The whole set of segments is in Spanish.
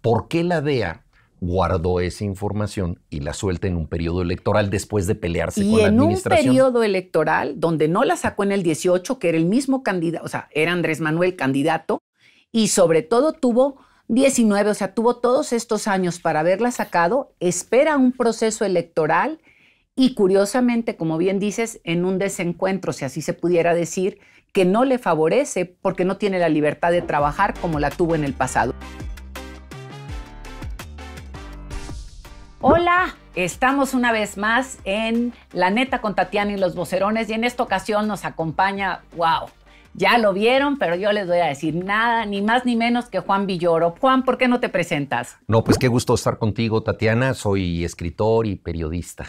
¿Por qué la DEA guardó esa información y la suelta en un periodo electoral después de pelearse con la administración. en un periodo electoral donde no la sacó en el 18, que era el mismo candidato, o sea, era Andrés Manuel candidato, y sobre todo tuvo 19, o sea, tuvo todos estos años para haberla sacado, espera un proceso electoral y curiosamente, como bien dices, en un desencuentro, si así se pudiera decir, que no le favorece porque no tiene la libertad de trabajar como la tuvo en el pasado. Hola, estamos una vez más en La Neta con Tatiana y los Vocerones y en esta ocasión nos acompaña, wow, ya lo vieron, pero yo les voy a decir nada, ni más ni menos que Juan Villoro. Juan, ¿por qué no te presentas? No, pues qué gusto estar contigo, Tatiana. Soy escritor y periodista.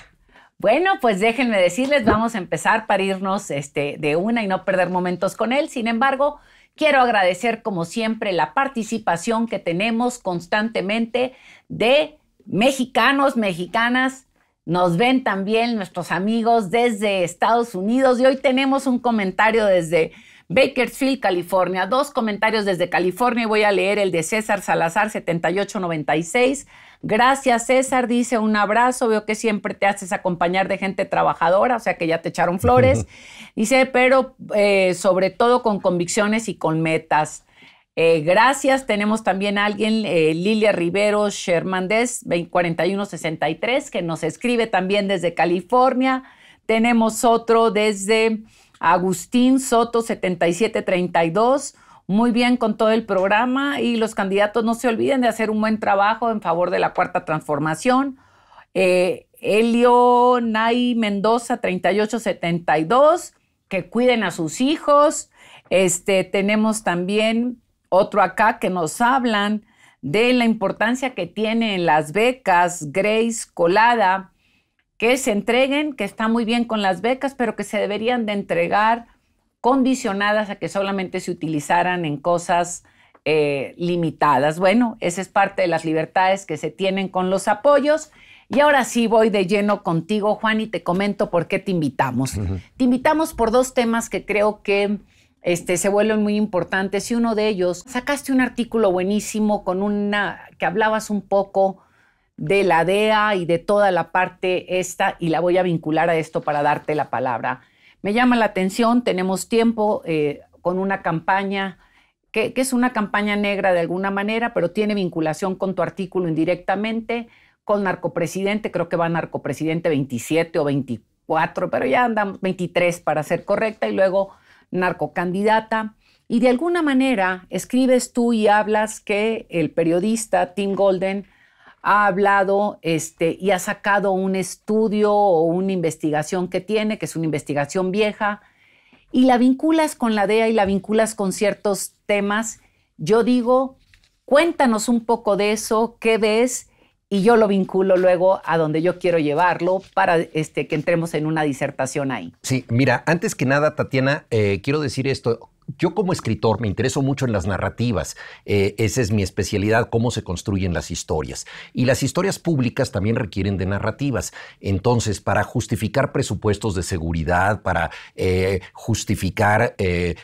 Bueno, pues déjenme decirles, vamos a empezar para irnos este, de una y no perder momentos con él. Sin embargo, quiero agradecer como siempre la participación que tenemos constantemente de mexicanos, mexicanas. Nos ven también nuestros amigos desde Estados Unidos y hoy tenemos un comentario desde Bakersfield, California. Dos comentarios desde California y voy a leer el de César Salazar 7896. Gracias César, dice un abrazo, veo que siempre te haces acompañar de gente trabajadora, o sea que ya te echaron flores. Dice, pero eh, sobre todo con convicciones y con metas. Eh, gracias. Tenemos también a alguien, eh, Lilia Rivero Shermandez, 4163, que nos escribe también desde California. Tenemos otro desde Agustín Soto, 7732. Muy bien con todo el programa y los candidatos no se olviden de hacer un buen trabajo en favor de la cuarta transformación. Eh, Elio Nay Mendoza, 3872, que cuiden a sus hijos. Este, tenemos también otro acá que nos hablan de la importancia que tienen las becas, Grace Colada, que se entreguen, que está muy bien con las becas, pero que se deberían de entregar condicionadas a que solamente se utilizaran en cosas eh, limitadas. Bueno, esa es parte de las libertades que se tienen con los apoyos. Y ahora sí voy de lleno contigo, Juan, y te comento por qué te invitamos. Te invitamos por dos temas que creo que este, se vuelven muy importantes y uno de ellos, sacaste un artículo buenísimo con una que hablabas un poco de la DEA y de toda la parte esta y la voy a vincular a esto para darte la palabra. Me llama la atención, tenemos tiempo eh, con una campaña que, es una campaña negra de alguna manera, pero tiene vinculación con tu artículo indirectamente, con narcopresidente, creo que va narcopresidente 27 o 24 pero ya andamos 23 para ser correcta, y luego narcocandidata. Y de alguna manera escribes tú y hablas que el periodista Tim Golden ha hablado este, y ha sacado un estudio o una investigación que tiene, que es una investigación vieja, y la vinculas con la DEA y la vinculas con ciertos temas. Yo digo, cuéntanos un poco de eso, qué ves y yo lo vinculo luego a donde yo quiero llevarlo para este, que entremos en una disertación ahí. Sí, mira, antes que nada, Tatiana, eh, quiero decir esto. Yo como escritor me intereso mucho en las narrativas, eh, esa es mi especialidad, cómo se construyen las historias. Y las historias públicas también requieren de narrativas. Entonces, para justificar presupuestos de seguridad, para eh, justificar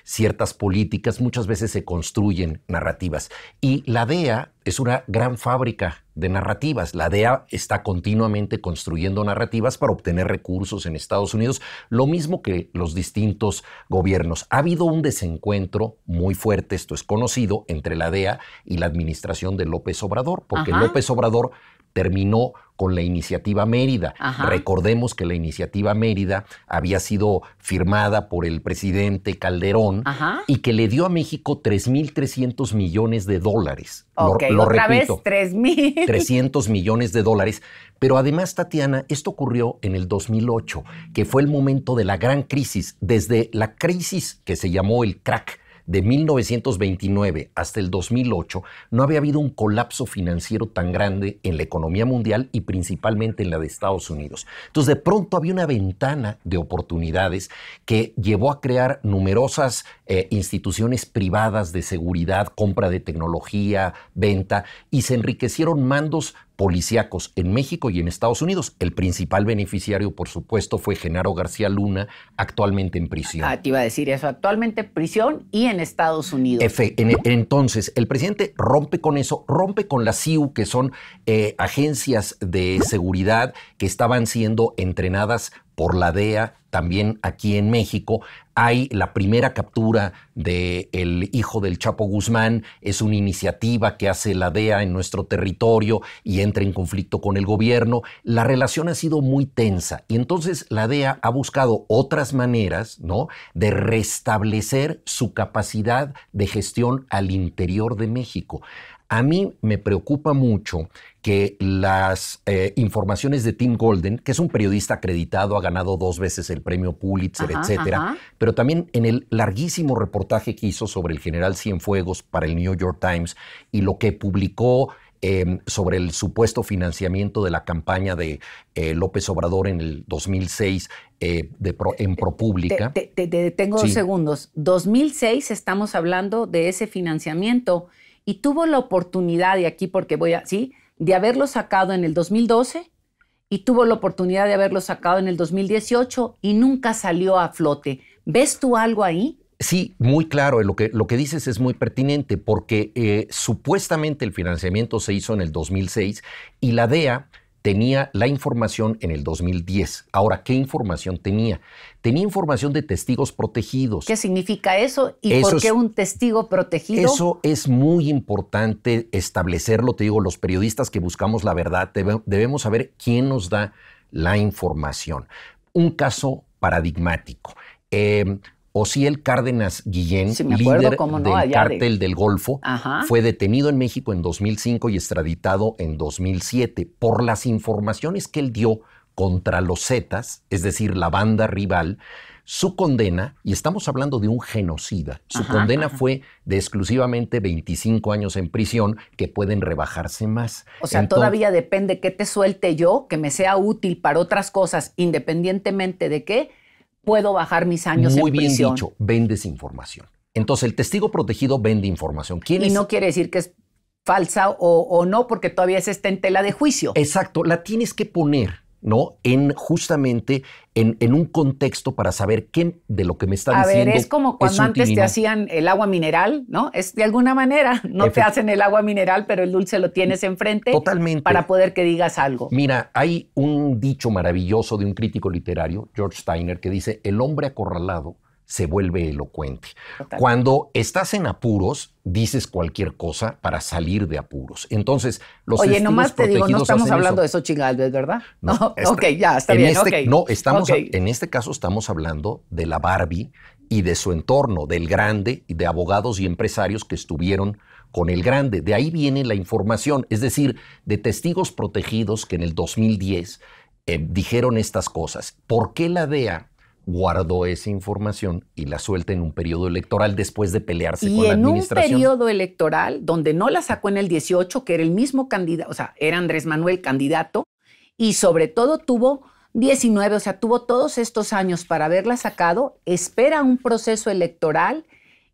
ciertas políticas, muchas veces se construyen narrativas. Y la DEA es una gran fábrica de narrativas. La DEA está continuamente construyendo narrativas para obtener recursos en Estados Unidos, lo mismo que los distintos gobiernos. Ha habido un desencuentro muy fuerte, esto es conocido, entre la DEA y la administración de López Obrador, porque López Obrador terminó con la iniciativa Mérida. Recordemos que la iniciativa Mérida había sido firmada por el presidente Calderón y que le dio a México 3.300 millones de dólares. Ok, lo, lo repito, vez 3.000. 300 millones de dólares. Pero además, Tatiana, esto ocurrió en el 2008, que fue el momento de la gran crisis, desde la crisis que se llamó el crack de 1929 hasta el 2008 no había habido un colapso financiero tan grande en la economía mundial y principalmente en la de Estados Unidos. Entonces de pronto había una ventana de oportunidades que llevó a crear numerosas eh, instituciones privadas de seguridad, compra de tecnología, venta y se enriquecieron mandos policíacos en México y en Estados Unidos. El principal beneficiario, por supuesto, fue Genaro García Luna, actualmente en prisión. Ah, te iba a decir eso, actualmente en prisión y en Estados Unidos. Efe, entonces, el presidente rompe con eso, rompe con la CIU, que son eh, agencias de seguridad que estaban siendo entrenadas por la DEA, también aquí en México. Hay la primera captura del hijo del Chapo Guzmán, es una iniciativa que hace la DEA en nuestro territorio y entra en conflicto con el gobierno. La relación ha sido muy tensa y entonces la DEA ha buscado otras maneras ¿no? de restablecer su capacidad de gestión al interior de México. A mí me preocupa mucho que las eh, informaciones de Tim Golden, que es un periodista acreditado, ha ganado dos veces el premio Pulitzer, etcétera, pero también en el larguísimo reportaje que hizo sobre el general Cienfuegos para el New York Times y lo que publicó eh, sobre el supuesto financiamiento de la campaña de eh, López Obrador en el 2006 de en ProPública. Te, dos segundos. 2006 estamos hablando de ese financiamiento y tuvo la oportunidad, y aquí porque voy a, ¿sí? De haberlo sacado en el 2012 y tuvo la oportunidad de haberlo sacado en el 2018 y nunca salió a flote. ¿Ves tú algo ahí? Sí, muy claro, lo que, lo que dices es muy pertinente porque eh, supuestamente el financiamiento se hizo en el 2006 y la DEA tenía la información en el 2010. Ahora, ¿qué información tenía? Tenía información de testigos protegidos. ¿Qué significa eso? ¿Y por qué un testigo protegido? Eso es muy importante establecerlo, te digo, los periodistas que buscamos la verdad debemos saber quién nos da la información. Un caso paradigmático. Em, el Cárdenas Guillén, del cártel del Golfo, fue detenido en México en 2005 y extraditado en 2007 por las informaciones que él dio contra los Zetas, es decir, la banda rival, su condena, y estamos hablando de un genocida, su condena fue de exclusivamente 25 años en prisión, que pueden rebajarse más. O sea, todavía depende que te suelte yo, que me sea útil para otras cosas, independientemente de qué puedo bajar mis años Muy bien dicho, vendes información. Entonces, el testigo protegido vende información. ¿Quién y no quiere decir que es falsa o, o no, porque todavía se está en tela de juicio. Exacto, la tienes que poner ¿no? En justamente en, un contexto para saber qué de lo que me está diciendo. A ver, es como cuando antes te hacían el agua mineral, ¿no? Es de alguna manera, no te hacen el agua mineral, pero el dulce lo tienes enfrente. Totalmente. Para poder que digas algo. Mira, hay un dicho maravilloso de un crítico literario, George Steiner, que dice: el hombre acorralado se vuelve elocuente. Cuando estás en apuros, dices cualquier cosa para salir de apuros. Entonces, los Oye, nomás te digo, no estamos hablando de eso es ¿verdad? No, ok, ya, está bien, este No, estamos, en este caso estamos hablando de la Barbie y de su entorno, del grande, y de abogados y empresarios que estuvieron con el grande. De ahí viene la información, es decir, de testigos protegidos que en el 2010 eh, dijeron estas cosas. ¿Por qué la DEA guardó esa información y la suelta en un periodo electoral después de pelearse con la administración. Y en un periodo electoral donde no la sacó en el 18, que era el mismo candidato, o sea, era Andrés Manuel candidato, y sobre todo tuvo 19, o sea, tuvo todos estos años para haberla sacado, espera un proceso electoral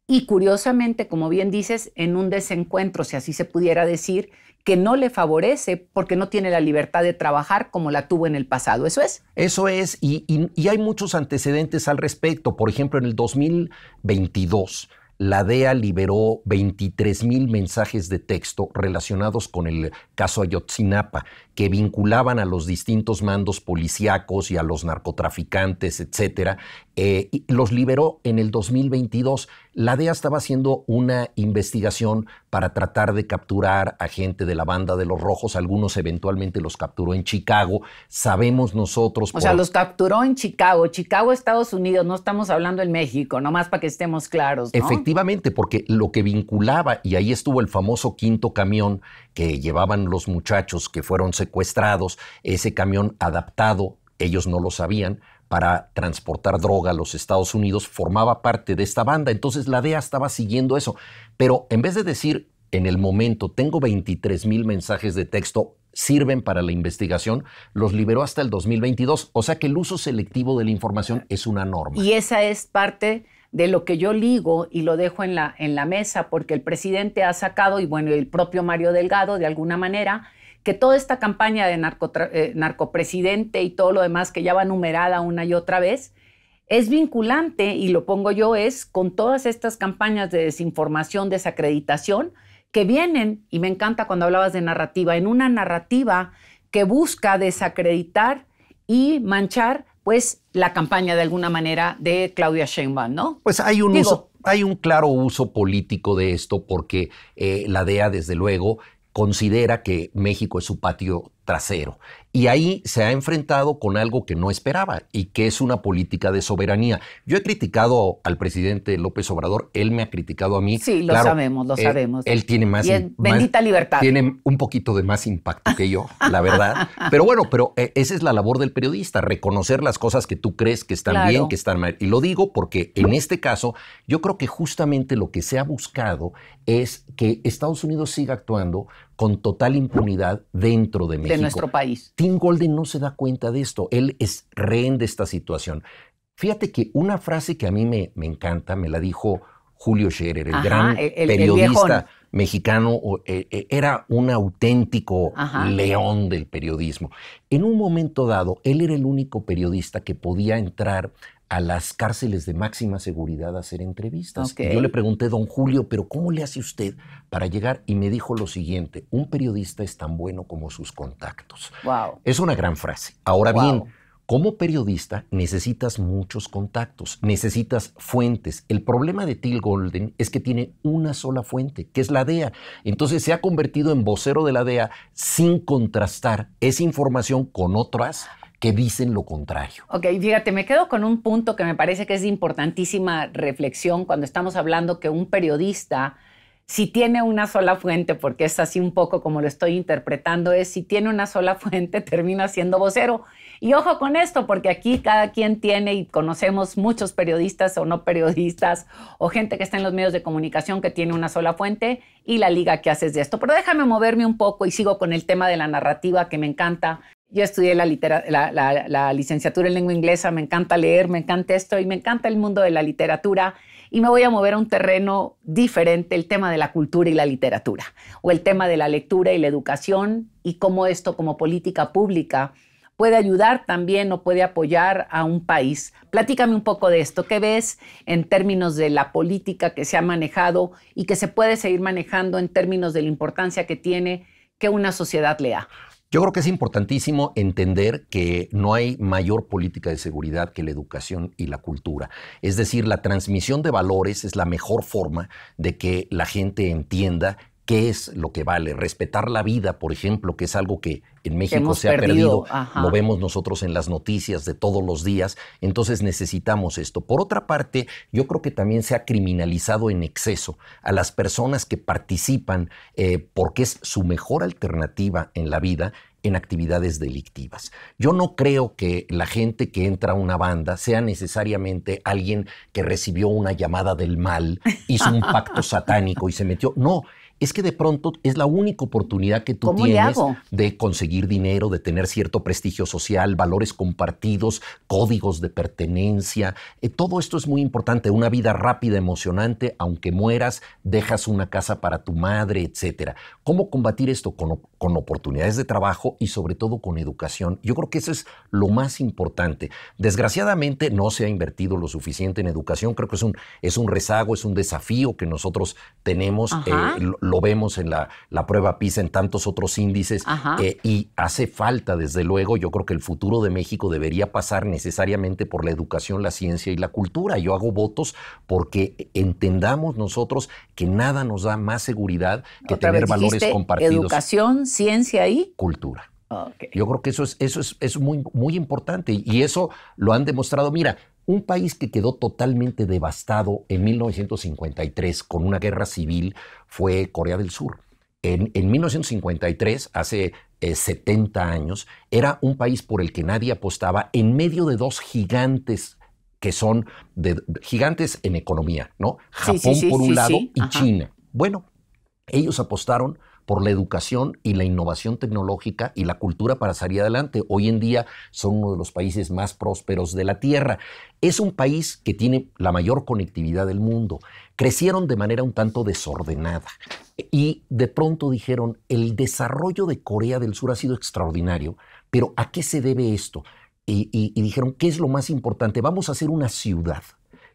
y curiosamente, como bien dices, en un desencuentro, si así se pudiera decir, que no le favorece porque no tiene la libertad de trabajar como la tuvo en el pasado. ¿Eso es? Eso es, y, hay muchos antecedentes al respecto. Por ejemplo, en el 2022 la DEA liberó 23 mil mensajes de texto relacionados con el caso Ayotzinapa que vinculaban a los distintos mandos policíacos y a los narcotraficantes, etcétera, eh, y los liberó en el 2022. La DEA estaba haciendo una investigación para tratar de capturar a gente de la banda de los rojos. Algunos eventualmente los capturó en Chicago. Sabemos nosotros. O sea, los capturó en Chicago, Chicago, Estados Unidos. No estamos hablando en México, nomás para que estemos claros. Efectivamente, porque lo que vinculaba, y ahí estuvo el famoso quinto camión que llevaban los muchachos que fueron secuestrados, ese camión adaptado, ellos no lo sabían, para transportar droga a los Estados Unidos, formaba parte de esta banda. Entonces la DEA estaba siguiendo eso. Pero en vez de decir, en el momento, tengo 23 mil mensajes de texto, sirven para la investigación, los liberó hasta el 2022. O sea que el uso selectivo de la información es una norma. Y esa es parte de lo que yo ligo y lo dejo en la, en la mesa, porque el presidente ha sacado, y bueno, el propio Mario Delgado, de alguna manera, que toda esta campaña de eh, narcopresidente y todo lo demás que ya va numerada una y otra vez, es vinculante, y lo pongo yo, es con todas estas campañas de desinformación, desacreditación, que vienen, y me encanta cuando hablabas de narrativa, en una narrativa que busca desacreditar y manchar, pues, la campaña de alguna manera de Claudia Sheinbaum, ¿no? Pues hay un uso hay un claro uso político de esto porque eh, la DEA, desde luego, considera que México es su patio trasero. Y ahí se ha enfrentado con algo que no esperaba y que es una política de soberanía. Yo he criticado al presidente López Obrador, él me ha criticado a mí. Sí, lo sabemos, lo sabemos. Él tiene más, bendita libertad. Tiene un poquito de más impacto que yo, la verdad. Pero bueno, pero eh, esa es la labor del periodista, reconocer las cosas que tú crees que están bien, que están mal. Y lo digo porque en este caso yo creo que justamente lo que se ha buscado es que Estados Unidos siga actuando con total impunidad dentro de México. De nuestro país. Tim Golden no se da cuenta de esto. Él es rehén de esta situación. Fíjate que una frase que a mí me, encanta me la dijo Julio Scherer, el gran periodista mexicano, eh, eh, era un auténtico león del periodismo. En un momento dado, él era el único periodista que podía entrar a las cárceles de máxima seguridad a hacer entrevistas. yo le pregunté, don Julio, pero ¿cómo le hace usted para llegar? Y me dijo lo siguiente, un periodista es tan bueno como sus contactos. Wow. Es una gran frase. Ahora bien, como periodista necesitas muchos contactos, necesitas fuentes. El problema de Till Golden es que tiene una sola fuente, que es la DEA. Entonces se ha convertido en vocero de la DEA sin contrastar esa información con otras que dicen lo contrario. Ok, fíjate, me quedo con un punto que me parece que es de importantísima reflexión cuando estamos hablando que un periodista, si tiene una sola fuente, porque es así un poco como lo estoy interpretando, es si tiene una sola fuente termina siendo vocero. Y ojo con esto, porque aquí cada quien tiene y conocemos muchos periodistas o no periodistas o gente que está en los medios de comunicación que tiene una sola fuente y la liga que haces de esto. Pero déjame moverme un poco y sigo con el tema de la narrativa que me encanta yo estudié la, licenciatura en lengua inglesa, me encanta leer, me encanta esto y me encanta el mundo de la literatura y me voy a mover a un terreno diferente, el tema de la cultura y la literatura, o el tema de la lectura y la educación y cómo esto como política pública puede ayudar también o puede apoyar a un país. Platícame un poco de esto, ¿qué ves en términos de la política que se ha manejado y que se puede seguir manejando en términos de la importancia que tiene que una sociedad lea? Yo creo que es importantísimo entender que no hay mayor política de seguridad que la educación y la cultura. Es decir, la transmisión de valores es la mejor forma de que la gente entienda qué es lo que vale. Respetar la vida, por ejemplo, que es algo que en México se ha perdido, lo vemos nosotros en las noticias de todos los días, entonces necesitamos esto. Por otra parte, yo creo que también se ha criminalizado en exceso a las personas que participan eh, porque es su mejor alternativa en la vida en actividades delictivas. Yo no creo que la gente que entra a una banda sea necesariamente alguien que recibió una llamada del mal, hizo un pacto satánico y se metió. No, es que de pronto es la única oportunidad que tú tienes de conseguir dinero, de tener cierto prestigio social, valores compartidos, códigos de pertenencia. Eh, todo esto es muy importante. Una vida rápida, emocionante, aunque mueras, dejas una casa para tu madre, etc. ¿Cómo combatir esto? Con, oportunidades de trabajo y sobre todo con educación. Yo creo que eso es lo más importante. Desgraciadamente no se ha invertido lo suficiente en educación. Creo que es un, es un rezago, es un desafío que nosotros tenemos. Eh, lo vemos en la, la prueba PISA, en tantos otros índices, eh, y hace falta, desde luego, yo creo que el futuro de México debería pasar necesariamente por la educación, la ciencia y la cultura. Yo hago votos porque entendamos nosotros que nada nos da más seguridad que tener valores compartidos. Educación, ciencia y cultura. Yo creo que eso es, eso es muy, muy importante y eso lo han demostrado. Mira, un país que quedó totalmente devastado en 1953 con una guerra civil fue Corea del Sur. En, 1953, hace 70 eh, años, era un país por el que nadie apostaba en medio de dos gigantes que son de, gigantes en economía, ¿no? Japón por un lado y China. Bueno, ellos apostaron por la educación y la innovación tecnológica y la cultura para salir adelante. Hoy en día son uno de los países más prósperos de la Tierra. Es un país que tiene la mayor conectividad del mundo. Crecieron de manera un tanto desordenada y de pronto dijeron, el desarrollo de Corea del Sur ha sido extraordinario, pero ¿a qué se debe esto? Y, dijeron, ¿qué es lo más importante? Vamos a hacer una ciudad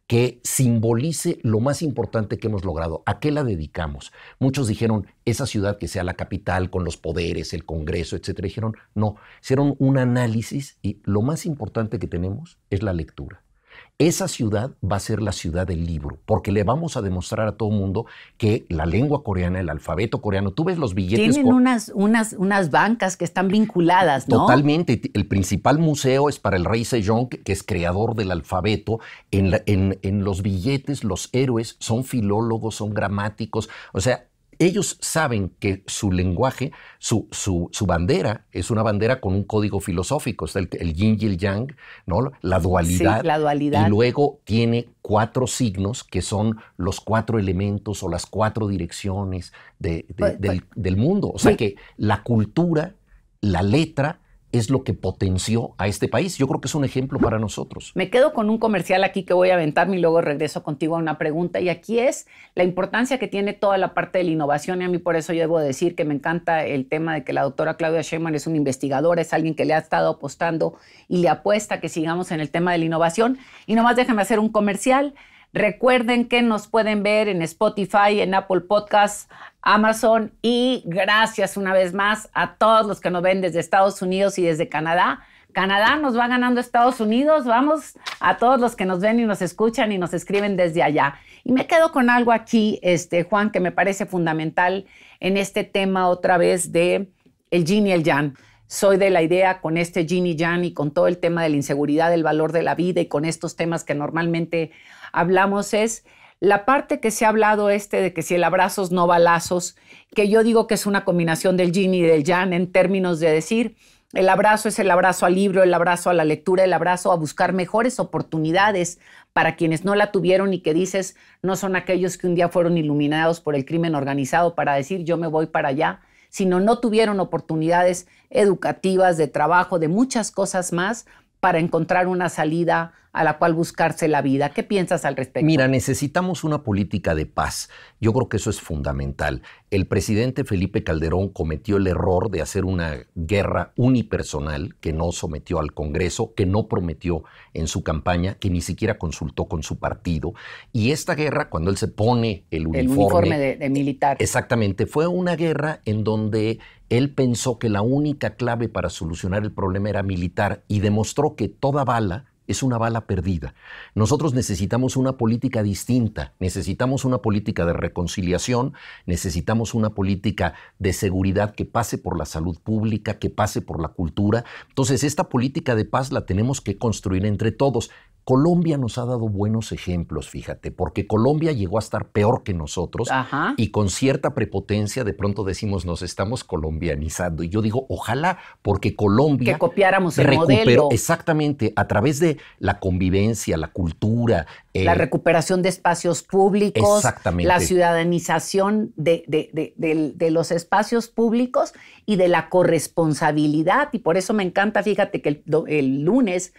que simbolice lo más importante que hemos logrado. ¿A qué la dedicamos? Muchos dijeron, esa ciudad que sea la capital, con los poderes, el Congreso, etc. Dijeron, no, hicieron un análisis y lo más importante que tenemos es la lectura. Esa ciudad va a ser la ciudad del libro, porque le vamos a demostrar a todo mundo que la lengua coreana, el alfabeto coreano, tú ves los billetes. Tienen unas, unas, bancas que están vinculadas, ¿no? Totalmente. El principal museo es para el rey Sejong, que es creador del alfabeto. En, en los billetes, los héroes son filólogos, son gramáticos. O sea, ellos saben que su lenguaje, su, su, bandera, es una bandera con un código filosófico, es el, yin y el yang, ¿no? la, dualidad, sí, la dualidad. Y luego tiene cuatro signos que son los cuatro elementos o las cuatro direcciones pues, pues, del, mundo. O sea que la cultura, la letra, es lo que potenció a este país. Yo creo que es un ejemplo para nosotros. Me quedo con un comercial aquí que voy a aventarme y luego regreso contigo a una pregunta. Y aquí es la importancia que tiene toda la parte de la innovación. Y a mí por eso yo debo decir que me encanta el tema de que la doctora Claudia Sheinbaum es una investigadora, es alguien que le ha estado apostando y le apuesta que sigamos en el tema de la innovación. Y nomás déjame hacer un comercial. Recuerden que nos pueden ver en Spotify, en Apple Podcasts, Amazon y gracias una vez más a todos los que nos ven desde Estados Unidos y desde Canadá. Canadá nos va ganando Estados Unidos. Vamos a todos los que nos ven y nos escuchan y nos escriben desde allá. Y me quedo con algo aquí, este, Juan, que me parece fundamental en este tema otra vez de el yin y el Jan soy de la idea con este Gin y y con todo el tema de la inseguridad, del valor de la vida y con estos temas que normalmente hablamos es la parte que se ha hablado este de que si el abrazo es no balazos, que yo digo que es una combinación del Gin y del Jan en términos de decir, el abrazo es el abrazo al libro, el abrazo a la lectura, el abrazo a buscar mejores oportunidades para quienes no la tuvieron y que dices, no son aquellos que un día fueron iluminados por el crimen organizado para decir, yo me voy para allá sino no tuvieron oportunidades educativas, de trabajo, de muchas cosas más, para encontrar una salida a la cual buscarse la vida. ¿Qué piensas al respecto? Mira, necesitamos una política de paz. Yo creo que eso es fundamental. El presidente Felipe Calderón cometió el error de hacer una guerra unipersonal que no sometió al Congreso, que no prometió en su campaña, que ni siquiera consultó con su partido. Y esta guerra, cuando él se pone el uniforme... El uniforme de, de militar. Exactamente, fue una guerra en donde él pensó que la única clave para solucionar el problema era militar y demostró que toda bala es una bala perdida. Nosotros necesitamos una política distinta, necesitamos una política de reconciliación, necesitamos una política de seguridad que pase por la salud pública, que pase por la cultura. Entonces, esta política de paz la tenemos que construir entre todos. Colombia nos ha dado buenos ejemplos, fíjate, porque Colombia llegó a estar peor que nosotros y con cierta prepotencia de pronto decimos nos estamos colombianizando. Y yo digo, ojalá, porque Colombia... Que copiáramos el modelo. modelo. Exactamente, a través de la convivencia, la cultura. Eh, la recuperación de espacios públicos. Exactamente. La ciudadanización de, los espacios públicos y de la corresponsabilidad. Y por eso me encanta, fíjate, que el lunes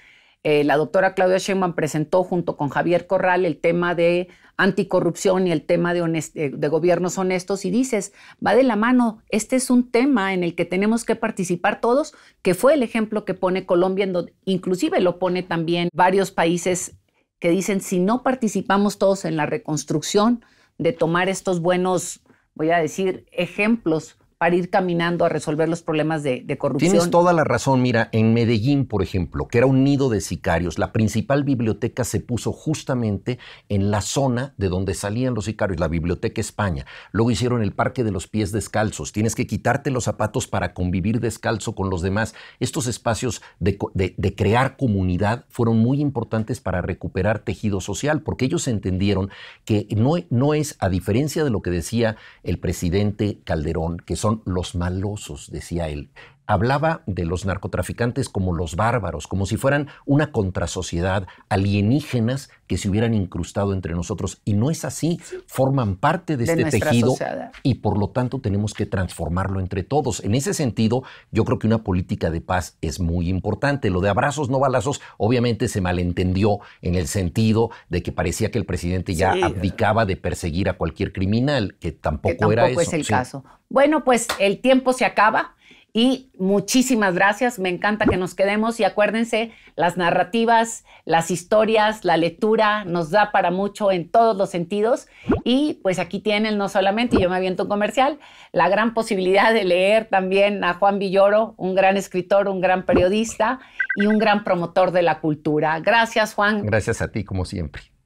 eh, la doctora Claudia Sheinbaum presentó junto con Javier Corral el tema de anticorrupción y el tema eh, de, gobiernos honestos y dices, va de la mano, este es un tema en el que tenemos que participar todos, que fue el ejemplo que pone Colombia, inclusive lo pone también varios países que dicen, si no participamos todos en la reconstrucción, de tomar estos buenos, voy a decir, ejemplos para ir caminando a resolver los problemas de, corrupción. Tienes toda la razón. Mira, en Medellín, por ejemplo, que era un nido de sicarios, la principal biblioteca se puso justamente en la zona de donde salían los sicarios, la Biblioteca España. Luego hicieron el Parque de los Pies Descalzos. Tienes que quitarte los zapatos para convivir descalzo con los demás. Estos espacios de, de crear comunidad fueron muy importantes para recuperar tejido social, porque ellos entendieron que no, no es, a diferencia de lo que decía el presidente Calderón, que son son los malosos, decía él hablaba de los narcotraficantes como los bárbaros, como si fueran una contrasociedad, alienígenas que se hubieran incrustado entre nosotros. Y no es así, forman parte de, este tejido y por lo tanto tenemos que transformarlo entre todos. En ese sentido, yo creo que una política de paz es muy importante. Lo de abrazos, no balazos, obviamente se malentendió en el sentido de que parecía que el presidente ya abdicaba de perseguir a cualquier criminal, que tampoco, era eso. es el caso. Bueno, pues el tiempo se acaba. Y muchísimas gracias, me encanta que nos quedemos y acuérdense, las narrativas, las historias, la lectura nos da para mucho en todos los sentidos y pues aquí tienen no solamente, yo me aviento un comercial, la gran posibilidad de leer también a Juan Villoro, un gran escritor, un gran periodista y un gran promotor de la cultura. Gracias Juan. Gracias a ti como siempre.